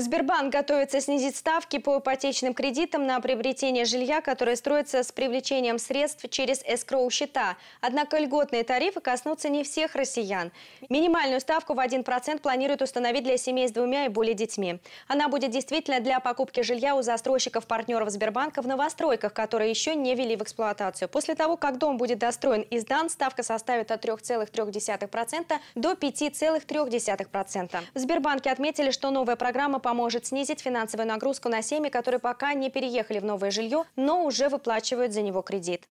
Сбербанк готовится снизить ставки по ипотечным кредитам на приобретение жилья, которое строится с привлечением средств через эскроу-счета. Однако льготные тарифы коснутся не всех россиян. Минимальную ставку в 1% планируют установить для семей с двумя и более детьми. Она будет действительно для покупки жилья у застройщиков-партнеров Сбербанка в новостройках, которые еще не вели в эксплуатацию. После того, как дом будет достроен и сдан, ставка составит от 3,3% до 5,3%. В Сбербанке отметили, что новая программа поможет снизить финансовую нагрузку на семьи, которые пока не переехали в новое жилье, но уже выплачивают за него кредит.